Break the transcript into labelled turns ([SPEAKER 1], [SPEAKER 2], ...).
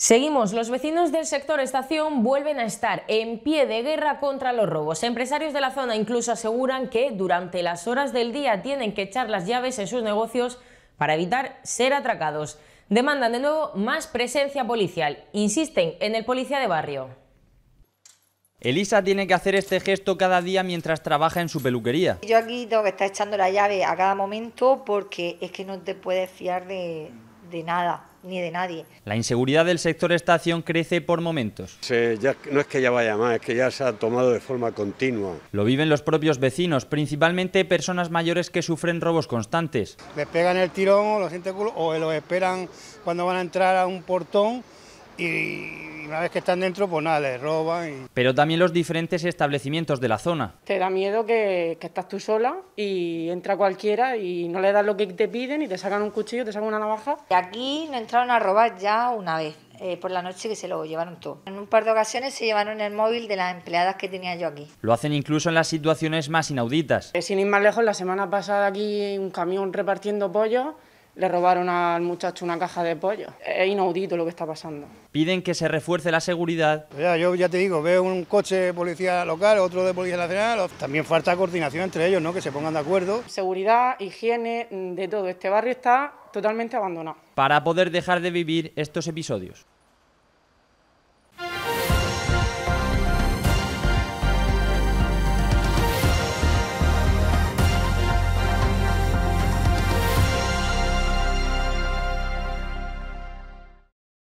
[SPEAKER 1] Seguimos. Los vecinos del sector estación vuelven a estar en pie de guerra contra los robos. Empresarios de la zona incluso aseguran que durante las horas del día tienen que echar las llaves en sus negocios para evitar ser atracados. Demandan de nuevo más presencia policial. Insisten en el policía de barrio.
[SPEAKER 2] Elisa tiene que hacer este gesto cada día mientras trabaja en su peluquería.
[SPEAKER 3] Yo aquí tengo que estar echando la llave a cada momento porque es que no te puedes fiar de, de nada ni de nadie.
[SPEAKER 2] La inseguridad del sector estación crece por momentos. no es que ya vaya más, es que ya se ha tomado de forma continua. Lo viven los propios vecinos, principalmente personas mayores que sufren robos constantes.
[SPEAKER 4] Les pegan el tirón o los o los esperan cuando van a entrar a un portón y una vez que están dentro, pues nada, les roban.
[SPEAKER 2] Pero también los diferentes establecimientos de la zona.
[SPEAKER 3] Te da miedo que, estás tú sola y entra cualquiera y no le das lo que te piden y te sacan un cuchillo, te sacan una navaja. Aquí no entraron a robar ya una vez. Eh, por la noche que se lo llevaron todo. En un par de ocasiones se llevaron el móvil de las empleadas que tenía yo aquí.
[SPEAKER 2] Lo hacen incluso en las situaciones más inauditas.
[SPEAKER 3] Eh, sin ir más lejos, la semana pasada aquí un camión repartiendo pollo le robaron al muchacho una caja de pollo. Es inaudito lo que está pasando.
[SPEAKER 4] Piden que se refuerce la seguridad. yo ya te digo, veo un coche de policía local, otro de policía nacional. También falta coordinación entre ellos, ¿no? Que se pongan de acuerdo. Seguridad, higiene,
[SPEAKER 3] de todo. Este barrio
[SPEAKER 4] está totalmente abandonado.
[SPEAKER 2] Para poder dejar de vivir estos episodios.